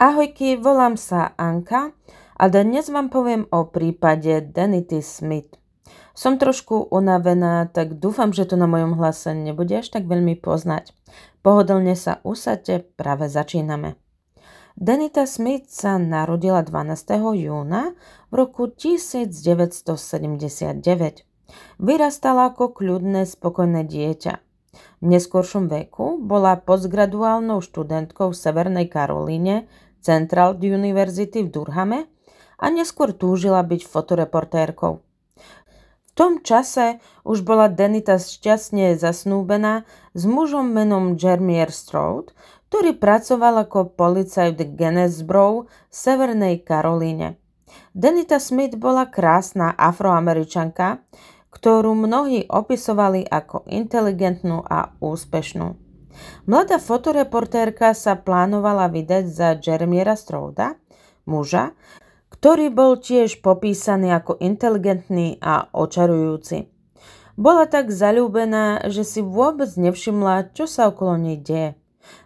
Ahojky, volám sa Anka a dnes vám poviem o prípade Denity Smith. Som trošku unavená, tak dúfam, že to na mojom hlase nebude až tak veľmi poznať. Pohodlne sa usadte, práve začíname. Denita Smith sa narodila 12. júna v roku 1979. Vyrastala ako kľudné, spokojné dieťa. V neskôršom veku bola postgraduálnou študentkou v Severnej Karolíne Central University v Durhame a neskôr túžila byť fotoreportérkou. V tom čase už bola Denita šťastne zasnúbená s mužom menom Jeremy Stroud, ktorý pracoval ako policajt v Genesbrough v Severnej Karolíne. Denita Smith bola krásna afroameričanka, ktorú mnohí opisovali ako inteligentnú a úspešnú. Mladá fotoreportérka sa plánovala vydať za Jeremiera Strouda, muža, ktorý bol tiež popísaný ako inteligentný a očarujúci. Bola tak zalúbená, že si vôbec nevšimla, čo sa okolo nej deje.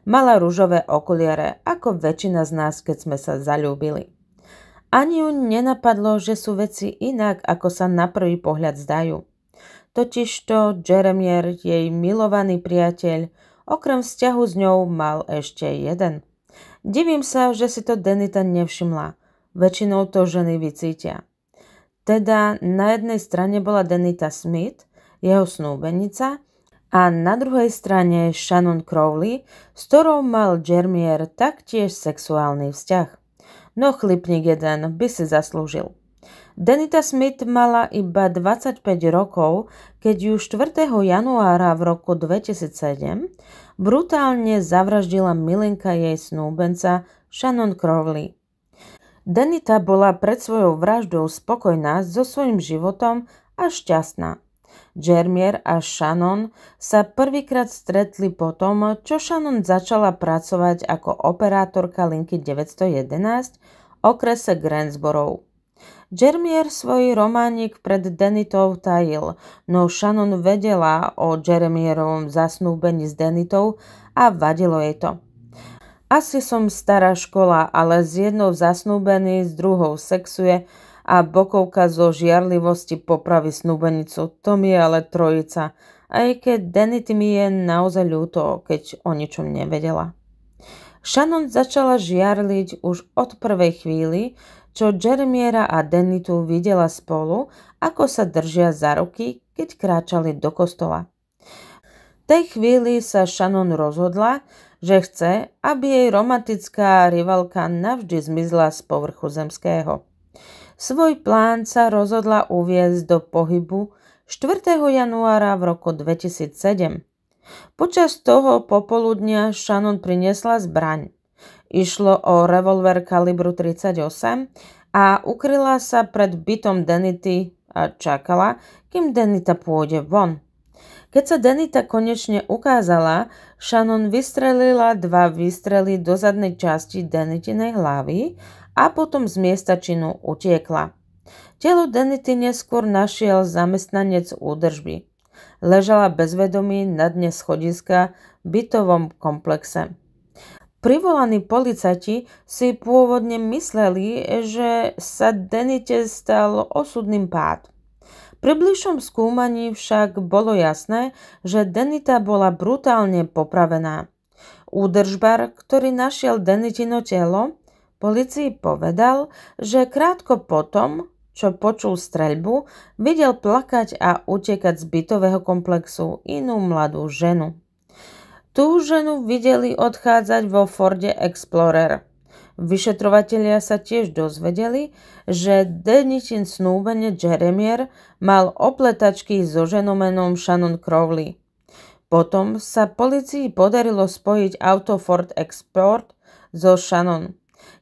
Mala rúžové okuliare, ako väčšina z nás, keď sme sa zalúbili. Ani ju nenapadlo, že sú veci inak, ako sa na prvý pohľad zdajú. Totižto Jeremier, jej milovaný priateľ, Okrem vzťahu s ňou mal ešte jeden. Divím sa, že si to Denita nevšimla. Väčšinou to ženy vycítia. Teda na jednej strane bola Denita Smith, jeho snúbenica, a na druhej strane Shannon Crowley, s ktorou mal Jermier taktiež sexuálny vzťah. No chlipník jeden by si zaslúžil. Denita Smith mala iba 25 rokov, keď ju 4. januára v roku 2007 brutálne zavraždila milenka jej snúbenca Shannon Crowley. Denita bola pred svojou vraždou spokojná so svojím životom a šťastná. Jermier a Shannon sa prvýkrát stretli po tom, čo Shannon začala pracovať ako operátorka linky 911 okrese Grandsborough. Jeremier svoj románik pred Denitou tajil, no Shannon vedela o Jeremierovom zasnúbení s Denitou a vadilo jej to. Asi som stará škola, ale s jednou zasnúbený, s druhou sexuje a bokovka zo žiarlivosti popraví snúbenicu. To mi je ale trojica, aj keď Denity mi je naozaj ľúto, keď o ničom nevedela. Shannon začala žiarliť už od prvej chvíli, čo Jeremiera a Denitu videla spolu, ako sa držia za ruky, keď kráčali do kostola. V tej chvíli sa Shannon rozhodla, že chce, aby jej romantická rivalka navždy zmizla z povrchu zemského. Svoj plán sa rozhodla uviezť do pohybu 4. januára v roku 2007. Počas toho popoludnia Shannon priniesla zbraň. Išlo o revolver kalibru 38 a ukryla sa pred bytom Denity a čakala, kým Denita pôjde von. Keď sa Denita konečne ukázala, Shannon vystrelila dva výstrely do zadnej časti Denitinej hlavy a potom z miesta činu utiekla. Telo Denity neskôr našiel zamestnanec údržby. Ležala bezvedomí na dne schodiska v bytovom komplexe. Privolaní policajti si pôvodne mysleli, že sa Denite stal osudným pád. Pri bližšom skúmaní však bolo jasné, že Denita bola brutálne popravená. Údržbar, ktorý našiel Denitino telo, policii povedal, že krátko potom, čo počul streľbu, videl plakať a utekať z bytového komplexu inú mladú ženu. Tú ženu videli odchádzať vo Forde Explorer. Vyšetrovatelia sa tiež dozvedeli, že Denitin snúbene Jeremier mal opletačky so ženomenom Shannon Crowley. Potom sa policii podarilo spojiť auto Ford Export so Shannon.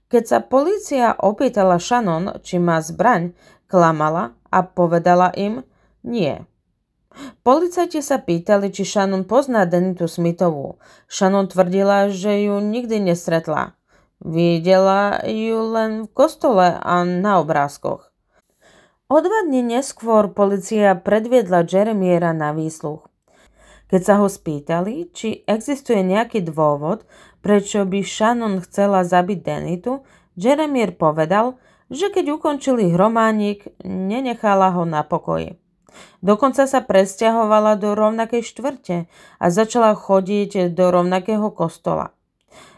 Keď sa policia opýtala Shannon, či má zbraň, klamala a povedala im nie. Policajti sa pýtali, či Shannon pozná Denitu Smithovú. Shannon tvrdila, že ju nikdy nestretla. Videla ju len v kostole a na obrázkoch. O dva dni neskôr policia predviedla Jeremiera na výsluch. Keď sa ho spýtali, či existuje nejaký dôvod, prečo by Shannon chcela zabiť Denitu, Jeremier povedal, že keď ukončili hrománik, nenechala ho na pokoji. Dokonca sa presťahovala do rovnakej štvrte a začala chodiť do rovnakého kostola.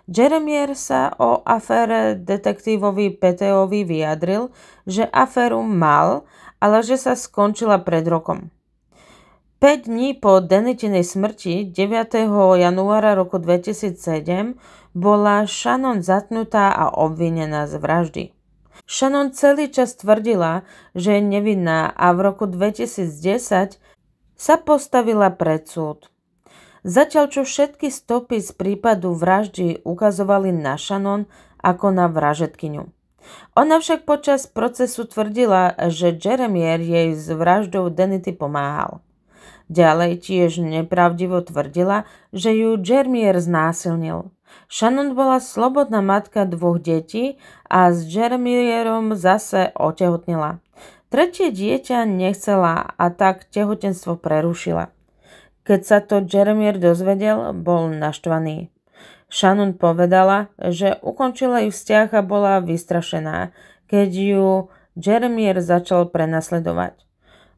Jeremier sa o afére detektívovi Peteovi vyjadril, že aféru mal, ale že sa skončila pred rokom. 5 dní po Denitinej smrti 9. januára roku 2007 bola Shannon zatnutá a obvinená z vraždy. Shannon celý čas tvrdila, že je nevinná a v roku 2010 sa postavila pred súd. Zatiaľ čo všetky stopy z prípadu vraždy ukazovali na Shannon ako na vražetkyňu. Ona však počas procesu tvrdila, že Jeremier jej s vraždou Denity pomáhal. Ďalej tiež nepravdivo tvrdila, že ju Jeremier znásilnil. Shannon bola slobodná matka dvoch detí a s Jeremierom zase otehotnila. Tretie dieťa nechcela a tak tehotenstvo prerušila. Keď sa to Jeremier dozvedel, bol naštvaný. Shannon povedala, že ukončila ich vzťah a bola vystrašená, keď ju Jeremier začal prenasledovať.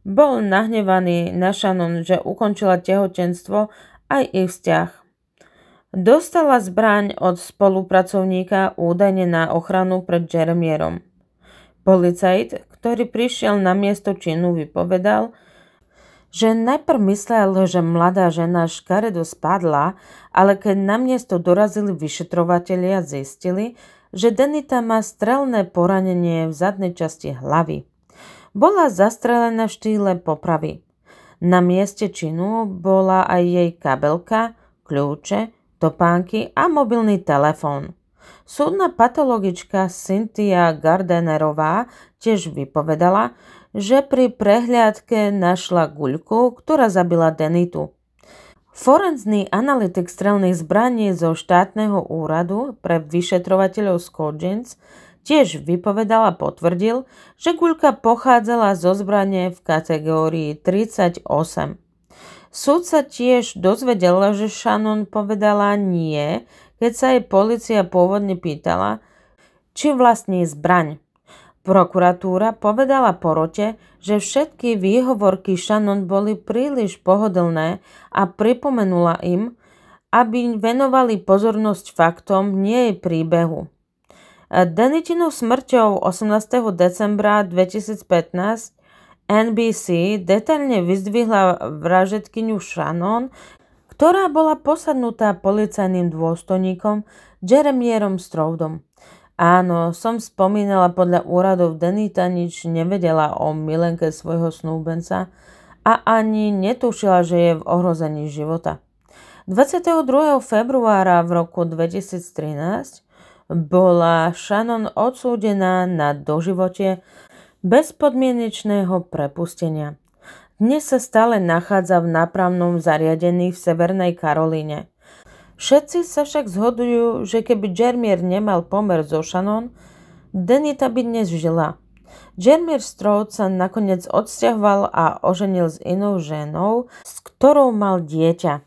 Bol nahnevaný na Shannon, že ukončila tehotenstvo aj ich vzťah. Dostala zbraň od spolupracovníka údajne na ochranu pred Jeremierom. Policajt, ktorý prišiel na miesto činu, vypovedal, že najprv myslel, že mladá žena škaredo spadla, ale keď na miesto dorazili vyšetrovatelia, zistili, že Denita má strelné poranenie v zadnej časti hlavy. Bola zastrelená v štýle popravy. Na mieste činu bola aj jej kabelka, kľúče, topánky a mobilný telefón. Súdna patologička Cynthia Gardenerová tiež vypovedala, že pri prehliadke našla guľku, ktorá zabila Denitu. Forenzný analytik strelných zbraní zo štátneho úradu pre vyšetrovateľov Skodžins tiež vypovedal a potvrdil, že guľka pochádzala zo zbranie v kategórii 38. Súd sa tiež dozvedela, že Shannon povedala nie, keď sa jej policia pôvodne pýtala, či vlastní zbraň. Prokuratúra povedala porote, že všetky výhovorky Shannon boli príliš pohodlné a pripomenula im, aby venovali pozornosť faktom, nie jej príbehu. Denitinov smrťou 18. decembra 2015 NBC detailne vyzdvihla vražetkyňu Shannon, ktorá bola posadnutá policajným dôstojníkom Jeremierom Stroudom. Áno, som spomínala podľa úradov Denita nič nevedela o milenke svojho snúbenca a ani netušila, že je v ohrození života. 22. februára v roku 2013 bola Shannon odsúdená na doživote bezpodmienečného prepustenia. Dnes sa stále nachádza v nápravnom zariadení v Severnej Karolíne. Všetci sa však zhodujú, že keby Jermier nemal pomer so Shannon, Denita by dnes žila. Jermier Stroud sa nakoniec odsťahoval a oženil s inou ženou, s ktorou mal dieťa.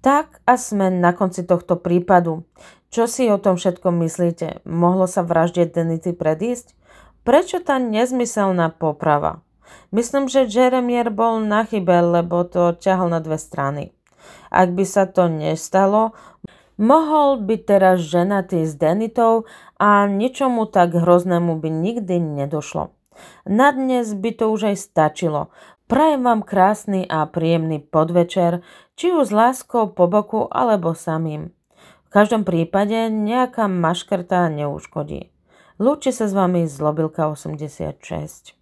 Tak a sme na konci tohto prípadu. Čo si o tom všetkom myslíte? Mohlo sa vražde Denity predísť? Prečo tá nezmyselná poprava? Myslím, že Jeremier bol na chybe, lebo to ťahal na dve strany. Ak by sa to nestalo, mohol by teraz ženatý s Denitou a ničomu tak hroznému by nikdy nedošlo. Na dnes by to už aj stačilo. Prajem vám krásny a príjemný podvečer, či už s láskou po boku alebo samým. V každom prípade nejaká maškrta neuškodí. Lúči sa s vami Zlobilka 86.